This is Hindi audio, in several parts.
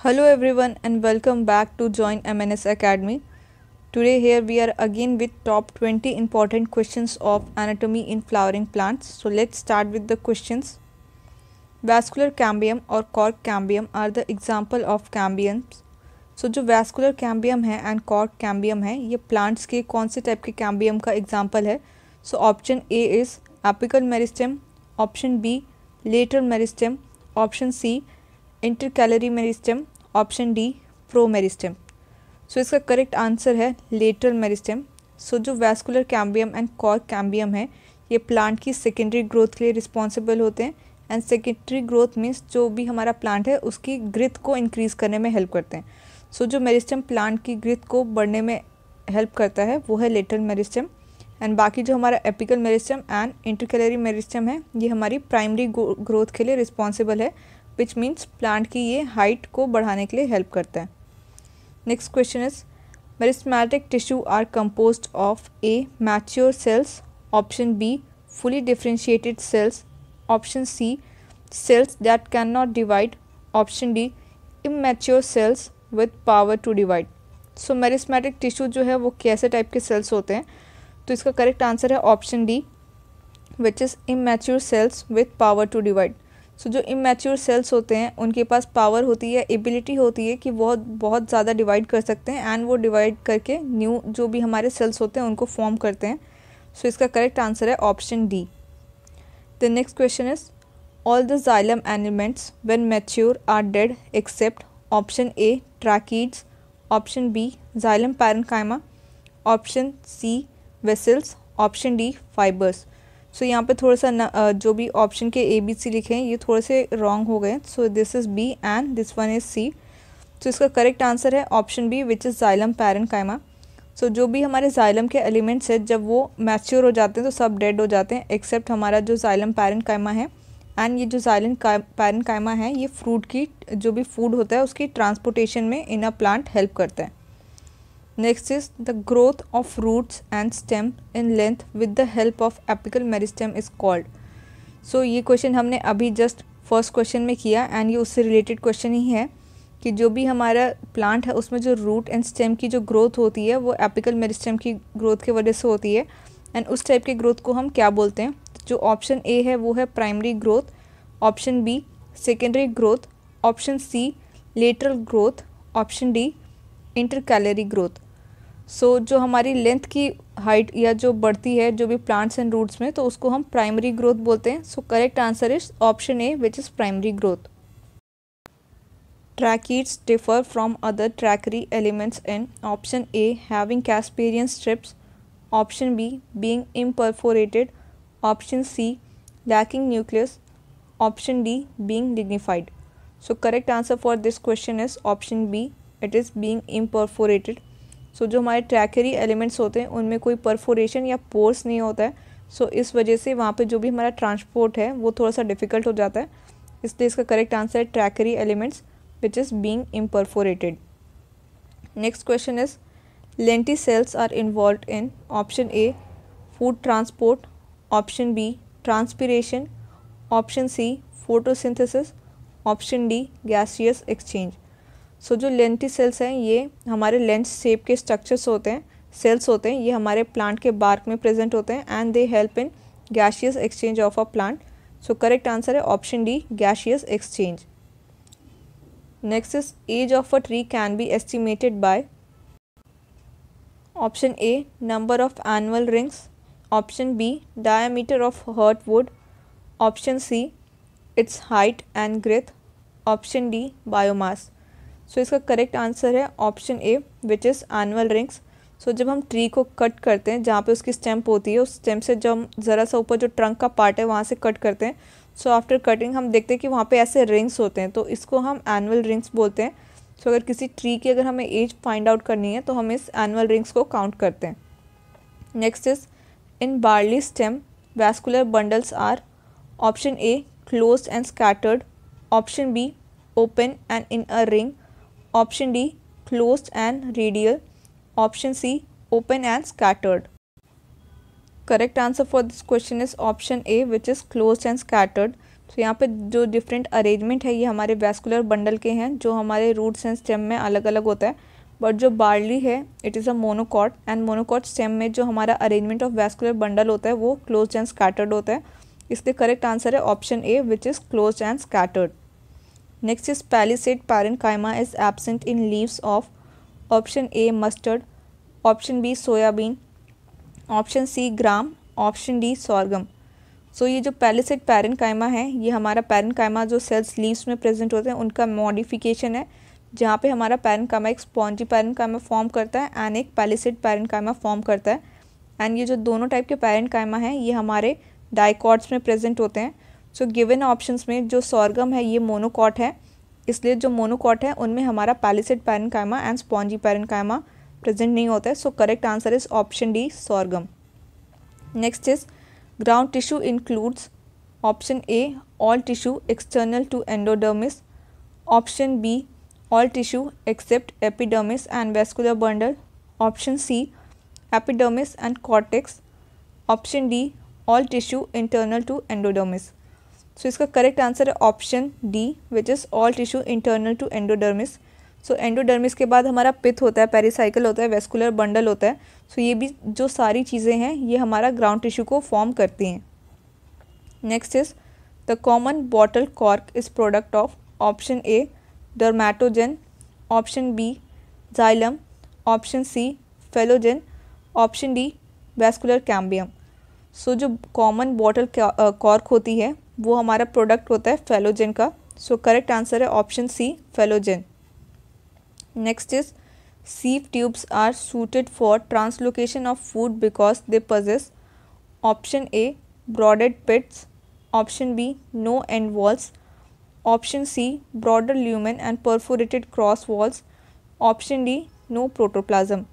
hello everyone and welcome back to join mns academy today here we are again with top 20 important questions of anatomy in flowering plants so let's start with the questions vascular cambium or cork cambium are the example of cambiums so जो vascular cambium है and cork cambium है ये plants के कौन से type के cambium का example है so option A is apical meristem option B lateral meristem option C intercalary meristem option D pro meristem so इसका करेक्ट आंसर है लेटरल मेरिस्टम सो जो vascular cambium and cork cambium है ये प्लांट की सेकेंडरी ग्रोथ के लिए रिस्पॉन्सिबल होते हैं एंड सेकेंडरी ग्रोथ मीन्स जो भी हमारा प्लांट है उसकी ग्रिथ को इंक्रीज़ करने में हेल्प करते हैं सो so, जो मेरिस्टम प्लांट की ग्रिथ को बढ़ने में हेल्प करता है वो है लेटरल मेरिस्टम एंड बाकी जो हमारा apical meristem and intercalary meristem है ये हमारी प्राइमरी ग्रोथ के लिए रिस्पॉन्सिबल है विच मीन्स प्लांट की ये हाइट को बढ़ाने के लिए हेल्प करता है next question is meristematic tissue are composed of A mature cells option B fully differentiated cells option C cells that can not divide option D immature cells with power to divide so meristematic tissue जो है वो कैसे टाइप के सेल्स होते हैं तो इसका करेक्ट आंसर है option D which is immature cells with power to divide so so, जो इमेच्योर सेल्स होते हैं उनके पास पावर होती है एबिलिटी होती है कि बहुत बहुत ज़्यादा डिवाइड कर सकते हैं एंड वो डिवाइड करके न्यू जो भी हमारे सेल्स होते हैं उनको फॉर्म करते हैं सो so, इसका करेक्ट आंसर है option D the next question is all the xylem elements when mature are dead except option A tracheids option B xylem parenchyma option C vessels option D fibres so so, यहाँ पे थोड़ा सा न, जो भी ऑप्शन के ए बी सी लिखे हैं ये थोड़े से रॉन्ग हो गए so this is B and this one is C तो इसका करेक्ट आंसर है option B which is xylem parenchyma so जो भी हमारे जाइलम के एलिमेंट्स हैं जब वो मैच्योर हो जाते हैं तो सब डेड हो जाते हैं एक्सेप्ट हमारा जो जाइलम पैरन कायमा है एंड ये जो जाइलम का, पैरन कायमा है ये फ्रूट की जो भी फूड होता है उसकी ट्रांसपोर्टेशन में इन अ प्लांट हेल्प करता है Next is the growth of roots and stem in length with the help of apical meristem is called. So ये question हमने अभी just first question में किया and ये उससे related question ही है कि जो भी हमारा plant है उसमें जो root and stem की जो growth होती है वो apical meristem की growth के वजह से होती है and उस type के growth को हम क्या बोलते हैं जो option A है वो है primary growth, option B secondary growth, option C lateral growth, option D intercalary growth. सो so, जो हमारी लेंथ की हाइट या जो बढ़ती है जो भी प्लांट्स एंड रूट्स में तो उसको हम प्राइमरी ग्रोथ बोलते हैं so correct answer is option A which is primary growth tracheids differ from other tracheary elements and option A having Casparian strips option B being imperforated option C lacking nucleus option D being lignified so correct answer for this question is option B it is being imperforated so so, जो हमारे ट्रैकरी एलिमेंट्स होते हैं उनमें कोई परफोरेशन या पोर्स नहीं होता है सो so, इस वजह से वहाँ पे जो भी हमारा ट्रांसपोर्ट है वो थोड़ा सा डिफ़िकल्ट हो जाता है इसलिए इसका करेक्ट आंसर है tracheary elements which is being imperforated next question is lenticels are involve in option A food transport option B transpiration option C photosynthesis option D gaseous exchange so so, जो लेंटी सेल्स हैं ये हमारे लेंस शेप के स्ट्रक्चर्स होते हैं सेल्स होते हैं ये हमारे प्लांट के बार्क में प्रेजेंट होते हैं and they help in gaseous exchange of a plant so correct answer है option D gaseous exchange next is age of a tree can be estimated by option A number of annual rings option B diameter of heart wood option C its height and growth option D biomass so so, इसका करेक्ट आंसर है option A which is annual rings so जब हम ट्री को कट करते हैं जहाँ पे उसकी स्टेम्प होती है उस स्टेम्प से जब हम ज़रा सा ऊपर जो ट्रंक का पार्ट है वहाँ से कट करते हैं सो आफ्टर कटिंग हम देखते हैं कि वहाँ पे ऐसे रिंग्स होते हैं तो इसको हम एनुअल रिंग्स बोलते हैं सो so, अगर किसी ट्री की अगर हमें एज फाइंड आउट करनी है तो हम इस एनुअल रिंग्स को काउंट करते हैं next is in barley stem vascular bundles are option A close and scattered option B open and in a ring option D close and radial option C open and scattered correct answer for this question is option A which is close and scattered तो यहाँ पे जो डिफरेंट अरेंजमेंट है ये हमारे वेस्कुलर बंडल के हैं जो हमारे रूट्स एंड स्टेम में अलग अलग होता है बट जो बार्ली है it is a monocot and monocot stem में जो हमारा अरेंजमेंट ऑफ वेस्कुलर बंडल होता है वो क्लोज एंड स्कैटर्ड होता है इसके करेक्ट आंसर है option A which is close and scattered Next is palisade parenchyma is absent in leaves of option A mustard, option B B soybean option C gram, option D sorghum. So so, ये जो पैलिसेट पैरेनकाइमा है ये हमारा कायमा जो सेल्स लीव्स में प्रेजेंट होते हैं उनका मॉडिफिकेशन है जहाँ पे हमारा कामा एक स्पॉन्जी कामा फॉर्म करता है एंड एक पैलिसेट पैरेनकाइमा फॉर्म करता है एंड ये जो दोनों टाइप के पैरेनकाइमा हैं ये हमारे डाइकॉर्ड्स में प्रेजेंट होते हैं सो गिवन ऑप्शंस में जो सॉर्गम है ये मोनोकॉट है इसलिए जो मोनोकॉट है उनमें हमारा पैलिसिड कायमा एंड स्पॉन्जी कायमा प्रेजेंट नहीं होता है so correct answer is option D sorghum next is ground tissue includes option A all tissue external to endodermis option B all tissue except epidermis and vascular bundle option C epidermis and cortex option D all tissue internal to endodermis so इसका करेक्ट आंसर है option D which is all tissue internal to endodermis so endodermis के बाद हमारा पिथ होता है पेरिसाइकल होता है वेस्कुलर बंडल होता है सो so, ये भी जो सारी चीज़ें हैं ये हमारा ग्राउंड टिश्यू को फॉर्म करती हैं next is the common bottle cork is product of option A dermatogen option B xylem option C phellogen option D vascular cambium so जो कॉमन बॉटल कॉर्क होती है वो हमारा प्रोडक्ट होता है फेलोजेन का सो करेक्ट आंसर है option c phellogen next is sieve tubes are suited for translocation of food because they possess option a bordered pits option b no end walls option C broader lumen and perforated cross walls option d no protoplasm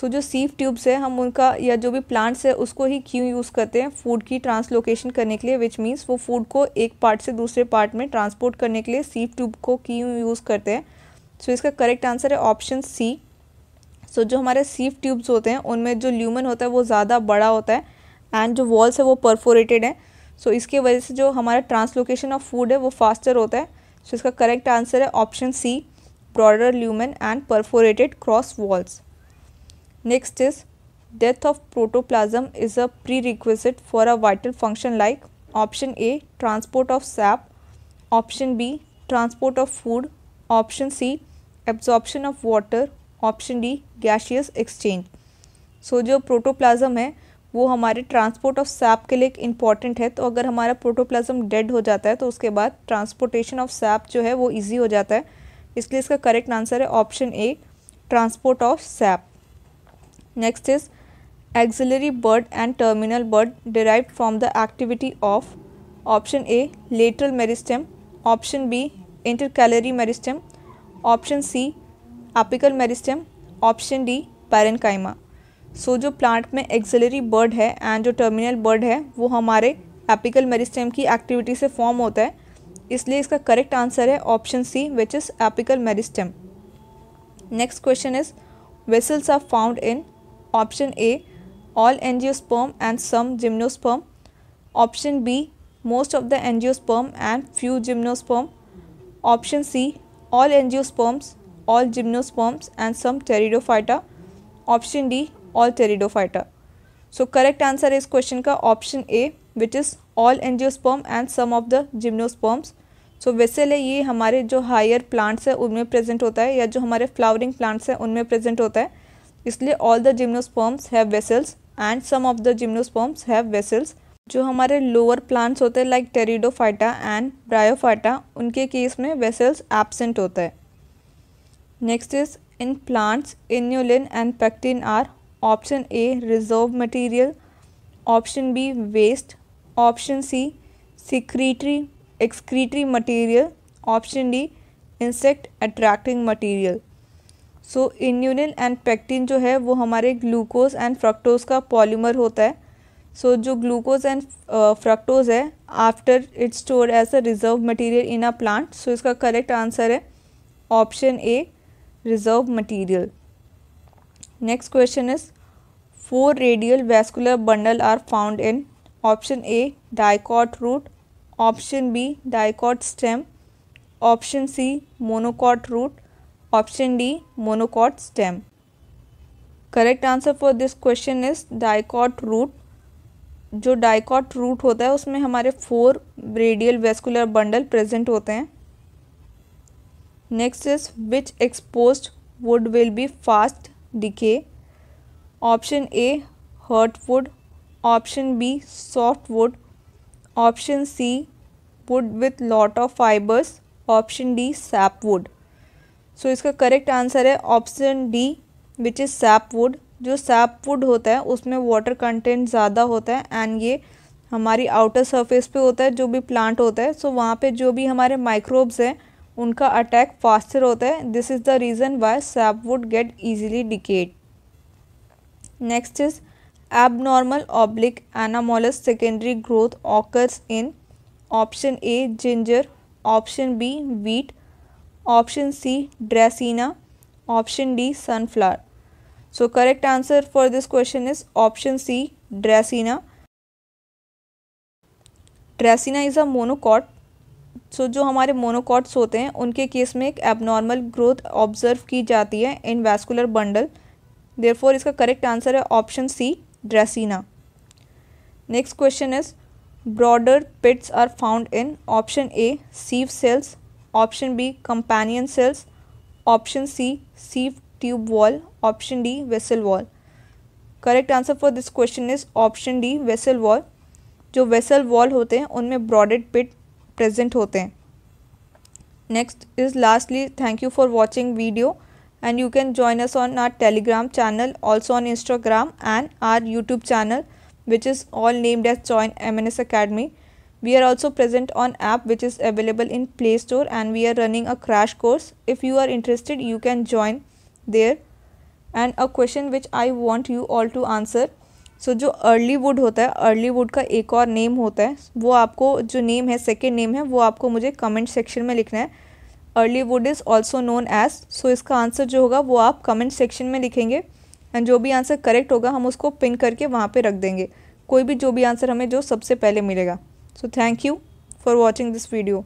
so so, जो सीफ ट्यूब्स है हम उनका या जो भी प्लांट्स है उसको ही क्यों यूज़ करते हैं फूड की ट्रांसलोकेशन करने के लिए विच मीन्स वो फूड को एक पार्ट से दूसरे पार्ट में ट्रांसपोर्ट करने के लिए सीफ ट्यूब को क्यों यूज़ करते हैं सो so, इसका करेक्ट आंसर है ऑप्शन सी सो जो हमारे सीफ ट्यूब्स होते हैं उनमें जो ल्यूमन होता है वो ज़्यादा बड़ा होता है एंड जो वॉल्स है वो परफोरेटेड है सो so, इसकी वजह से जो हमारा ट्रांसलोकेशन ऑफ फूड है वो फास्टर होता है सो so, इसका करेक्ट आंसर है option C broader lumen and perforated cross walls Next is death of protoplasm is a prerequisite for a vital function like option A transport of sap, option B transport of food, option C absorption of water, option D gaseous exchange. So जो प्रोटोप्लाज्म है वो हमारे ट्रांसपोर्ट ऑफ सैप के लिए एक इम्पॉर्टेंट है तो अगर हमारा प्रोटोप्लाज्म डेड हो जाता है तो उसके बाद ट्रांसपोर्टेशन ऑफ सैप जो है वो इजी हो जाता है इसलिए इसका करेक्ट आंसर है option A transport of sap Next is auxiliary bird and terminal bird derived from the activity of option A lateral meristem, option B intercalary meristem, option C apical meristem, option D parenchyma. So so, जो प्लांट में एक्सिलरी बर्ड है एंड जो टर्मिनल बर्ड है वो हमारे एपिकल मेरिस्टेम की एक्टिविटी से फॉर्म होता है इसलिए इसका करेक्ट आंसर है option C which is apical meristem next question is vessels are found in option A all angiosperm and some gymnosperm option B most of the angiosperm and few gymnosperm option C all angiosperms all gymnosperms and some pteridophyta option D all pteridophyta so correct answer is question ka option A which is all angiosperm and some of the gymnosperms so so, vessel है ये हमारे जो हायर प्लांट्स है उनमें प्रेजेंट होता है या जो हमारे फ्लावरिंग प्लांट्स हैं उनमें प्रेजेंट होता है इसलिए all the gymnosperms have vessels and some of the gymnosperms have vessels जो हमारे लोअर प्लांट्स होते हैं लाइक टेरिडोफाइटा एंड ब्रायोफाइटा उनके केस में वेसल्स एबसेंट होता है next is in plants inulin and pectin are option A reserve material option B waste option C secretory excretory material option D insect attracting material so इन्यूनिन एंड पेक्टिन जो है वो हमारे ग्लूकोज एंड फ्रक्टोज का पॉलीमर होता है सो so, जो ग्लूकोज एंड फ्रक्टोज है after it's store as a reserve material in a plant so इसका करेक्ट आंसर है option A reserve material next question is four radial vascular bundle are found in option A dicot root option B dicot stem option C monocot root Option D monocot stem. Correct answer for this question is dicot root जो डाइकॉट रूट होता है उसमें हमारे four radial vascular bundle present होते हैं next is which expose wood will be fast decay option A heart wood option B soft wood option C wood with lot of fibres option D sap wood so so, इसका करेक्ट आंसर है option D which is sapwood जो सैपवुड होता है उसमें वाटर कंटेंट ज़्यादा होता है एंड ये हमारी आउटर सरफेस पे होता है जो भी प्लांट होता है सो so, वहाँ पे जो भी हमारे माइक्रोब्स हैं उनका अटैक फास्टर होता है this is the reason why sapwood get easily decayed next is abnormal oblique anomalous secondary growth occurs in option A ginger option B wheat option C dracaena option D sunflower so correct answer for this question is option C dracaena dracaena is a monocot so जो हमारे मोनोकॉट्स होते हैं उनके केस में एक एबनॉर्मल ग्रोथ ऑब्जर्व की जाती है इन वैस्कुलर बंडल देयरफॉर इसका करेक्ट आंसर है option C dracaena next question is bordered pits are found in option A sieve cells option B companion cells option C sieve tube wall option D vessel wall correct answer for this question is option D vessel wall जो वेसल वॉल होते हैं उनमें ब्रॉडेड पिट प्रेजेंट होते हैं next is lastly thank you for watching video and you can join us on our telegram channel also on instagram and our youtube channel which is all named as join mns academy we are also present on app which is available in play store and we are running a crash course if you are interested you can join there and a question which i want you all to answer so so, जो अर्ली वुड होता है अर्ली वुड का एक और नेम होता है वो आपको जो नेम है सेकेंड नेम है वो आपको मुझे कमेंट सेक्शन में लिखना है early wood is also known as so इसका आंसर जो होगा वो आप कमेंट सेक्शन में लिखेंगे एंड जो भी आंसर करेक्ट होगा हम उसको पिन करके वहाँ पे रख देंगे कोई भी जो भी आंसर हमें जो सबसे पहले मिलेगा So thank you for watching this video.